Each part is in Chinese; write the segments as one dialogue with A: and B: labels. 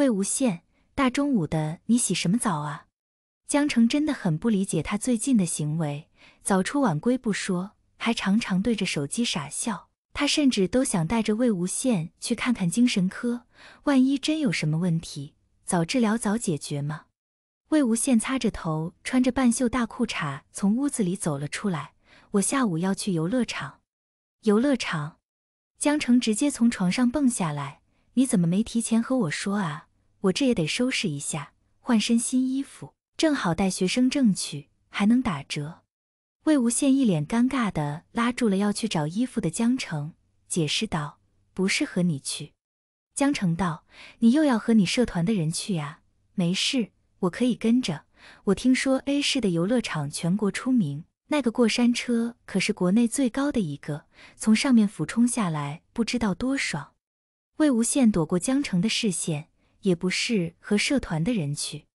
A: 魏无羡，大中午的你洗什么澡啊？江澄真的很不理解他最近的行为，早出晚归不说，还常常对着手机傻笑。他甚至都想带着魏无羡去看看精神科，万一真有什么问题，早治疗早解决嘛。魏无羡擦着头，穿着半袖大裤衩从屋子里走了出来。我下午要去游乐场。游乐场？江澄直接从床上蹦下来，你怎么没提前和我说啊？我这也得收拾一下，换身新衣服，正好带学生证去，还能打折。魏无羡一脸尴尬地拉住了要去找衣服的江澄，解释道：“不是和你去。”江澄道：“你又要和你社团的人去啊？没事，我可以跟着。我听说 A 市的游乐场全国出名，那个过山车可是国内最高的一个，从上面俯冲下来，不知道多爽。”魏无羡躲过江澄的视线。也不是和社团的人去。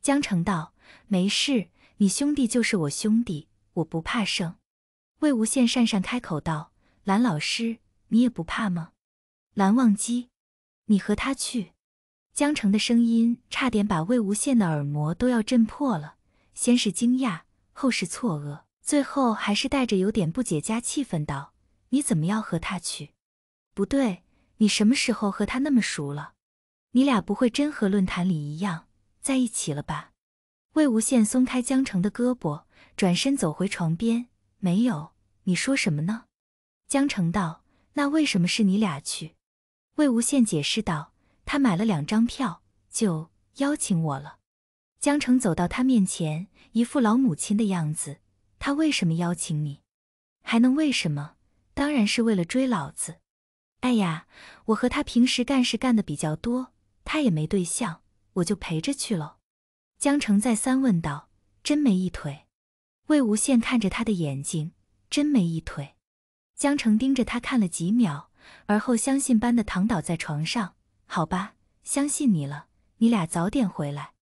A: 江澄道：“没事，你兄弟就是我兄弟，我不怕生。”魏无羡讪讪开口道：“蓝老师，你也不怕吗？”蓝忘机，你和他去？江澄的声音差点把魏无羡的耳膜都要震破了。先是惊讶，后是错愕，最后还是带着有点不解加气愤道：“你怎么要和他去？不对，你什么时候和他那么熟了？”你俩不会真和论坛里一样在一起了吧？魏无羡松开江澄的胳膊，转身走回床边。没有，你说什么呢？江澄道。那为什么是你俩去？魏无羡解释道。他买了两张票，就邀请我了。江澄走到他面前，一副老母亲的样子。他为什么邀请你？还能为什么？当然是为了追老子。哎呀，我和他平时干事干的比较多。他也没对象，我就陪着去喽。江澄再三问道：“真没一腿？”魏无羡看着他的眼睛：“真没一腿。”江澄盯着他看了几秒，而后相信般的躺倒在床上：“好吧，相信你了。你俩早点回来。”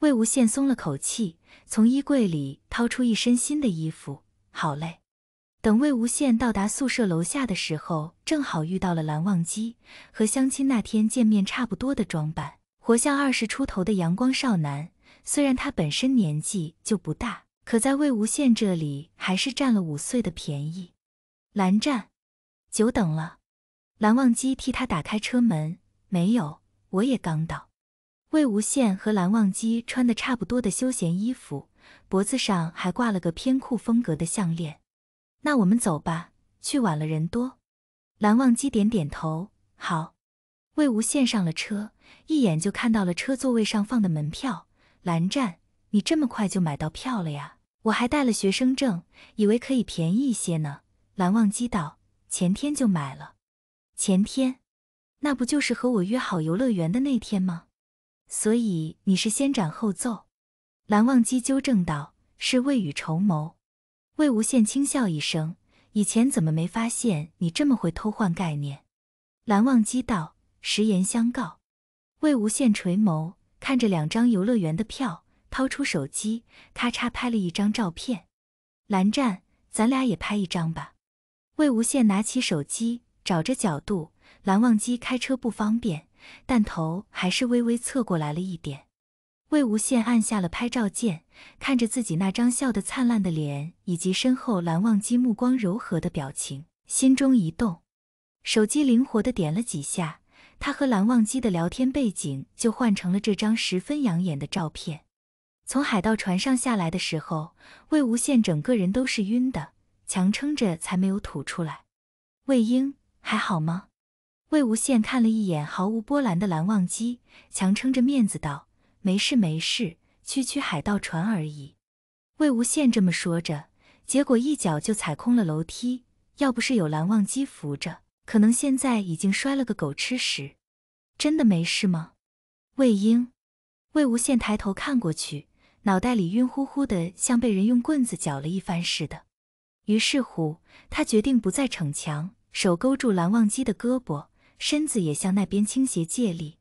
A: 魏无羡松了口气，从衣柜里掏出一身新的衣服：“好嘞。”等魏无羡到达宿舍楼下的时候，正好遇到了蓝忘机，和相亲那天见面差不多的装扮，活像二十出头的阳光少男。虽然他本身年纪就不大，可在魏无羡这里还是占了五岁的便宜。蓝湛，久等了。蓝忘机替他打开车门，没有，我也刚到。魏无羡和蓝忘机穿的差不多的休闲衣服，脖子上还挂了个偏酷风格的项链。那我们走吧，去晚了人多。蓝忘机点点头，好。魏无羡上了车，一眼就看到了车座位上放的门票。蓝湛，你这么快就买到票了呀？我还带了学生证，以为可以便宜一些呢。蓝忘机道：“前天就买了，前天，那不就是和我约好游乐园的那天吗？所以你是先斩后奏。”蓝忘机纠正道：“是未雨绸缪。”魏无羡轻笑一声，以前怎么没发现你这么会偷换概念？蓝忘机道：“实言相告。”魏无羡垂眸看着两张游乐园的票，掏出手机，咔嚓拍了一张照片。蓝湛，咱俩也拍一张吧。魏无羡拿起手机，找着角度。蓝忘机开车不方便，但头还是微微侧过来了一点。魏无羡按下了拍照键，看着自己那张笑得灿烂的脸，以及身后蓝忘机目光柔和的表情，心中一动，手机灵活的点了几下，他和蓝忘机的聊天背景就换成了这张十分养眼的照片。从海盗船上下来的时候，魏无羡整个人都是晕的，强撑着才没有吐出来。魏婴还好吗？魏无羡看了一眼毫无波澜的蓝忘机，强撑着面子道。没事没事，区区海盗船而已。魏无羡这么说着，结果一脚就踩空了楼梯，要不是有蓝忘机扶着，可能现在已经摔了个狗吃屎。真的没事吗？魏婴。魏无羡抬头看过去，脑袋里晕乎乎的，像被人用棍子搅了一番似的。于是乎，他决定不再逞强，手勾住蓝忘机的胳膊，身子也向那边倾斜借力。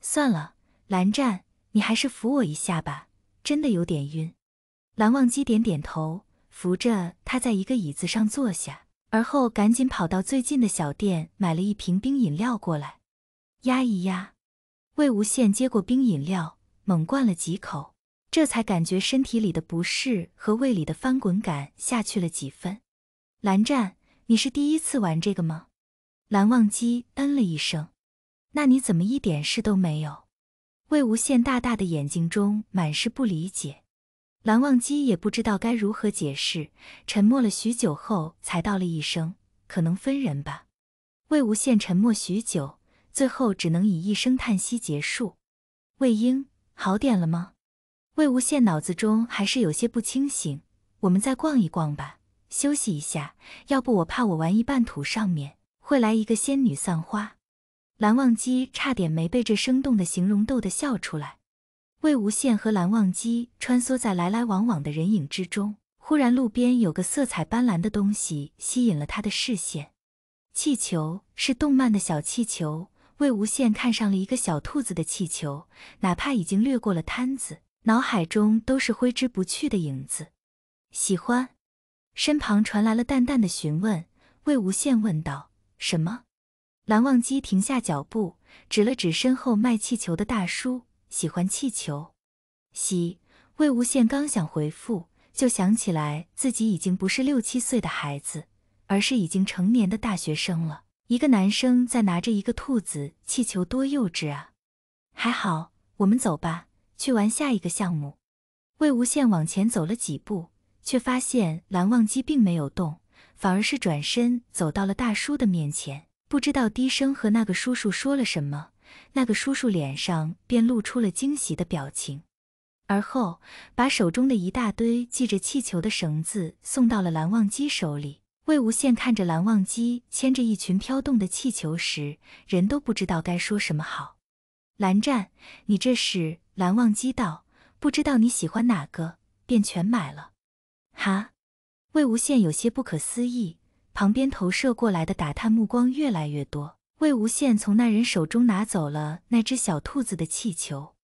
A: 算了，蓝湛。你还是扶我一下吧，真的有点晕。蓝忘机点点头，扶着他在一个椅子上坐下，而后赶紧跑到最近的小店买了一瓶冰饮料过来，压一压。魏无羡接过冰饮料，猛灌了几口，这才感觉身体里的不适和胃里的翻滚感下去了几分。蓝湛，你是第一次玩这个吗？蓝忘机嗯了一声，那你怎么一点事都没有？魏无羡大大的眼睛中满是不理解，蓝忘机也不知道该如何解释，沉默了许久后才道了一声“可能分人吧”。魏无羡沉默许久，最后只能以一声叹息结束。魏婴，好点了吗？魏无羡脑子中还是有些不清醒，我们再逛一逛吧，休息一下。要不我怕我玩一半，土上面会来一个仙女散花。蓝忘机差点没被这生动的形容逗得笑出来。魏无羡和蓝忘机穿梭在来来往往的人影之中，忽然路边有个色彩斑斓的东西吸引了他的视线。气球，是动漫的小气球。魏无羡看上了一个小兔子的气球，哪怕已经掠过了摊子，脑海中都是挥之不去的影子。喜欢？身旁传来了淡淡的询问。魏无羡问道：“什么？”蓝忘机停下脚步，指了指身后卖气球的大叔，喜欢气球。喜，魏无羡刚想回复，就想起来自己已经不是六七岁的孩子，而是已经成年的大学生了。一个男生在拿着一个兔子气球，多幼稚啊！还好，我们走吧，去玩下一个项目。魏无羡往前走了几步，却发现蓝忘机并没有动，反而是转身走到了大叔的面前。不知道低声和那个叔叔说了什么，那个叔叔脸上便露出了惊喜的表情，而后把手中的一大堆系着气球的绳子送到了蓝忘机手里。魏无羡看着蓝忘机牵着一群飘动的气球时，人都不知道该说什么好。蓝湛，你这是？蓝忘机道：“不知道你喜欢哪个，便全买了。”哈，魏无羡有些不可思议。旁边投射过来的打探目光越来越多。魏无羡从那人手中拿走了那只小兔子的气球，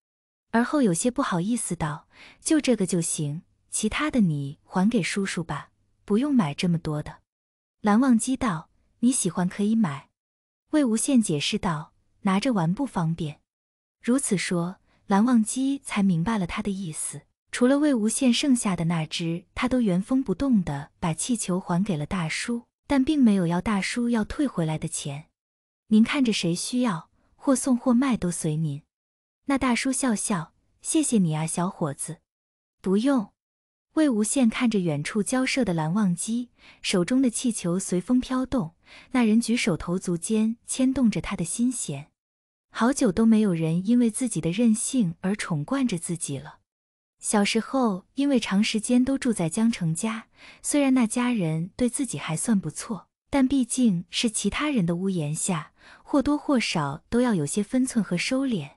A: 而后有些不好意思道：“就这个就行，其他的你还给叔叔吧，不用买这么多的。”蓝忘机道：“你喜欢可以买。”魏无羡解释道：“拿着玩不方便。”如此说，蓝忘机才明白了他的意思。除了魏无羡剩下的那只，他都原封不动的把气球还给了大叔。但并没有要大叔要退回来的钱，您看着谁需要，或送或卖都随您。那大叔笑笑，谢谢你啊，小伙子。不用。魏无羡看着远处交涉的蓝忘机，手中的气球随风飘动，那人举手投足间牵动着他的心弦。好久都没有人因为自己的任性而宠惯着自己了。小时候，因为长时间都住在江城家，虽然那家人对自己还算不错，但毕竟是其他人的屋檐下，或多或少都要有些分寸和收敛。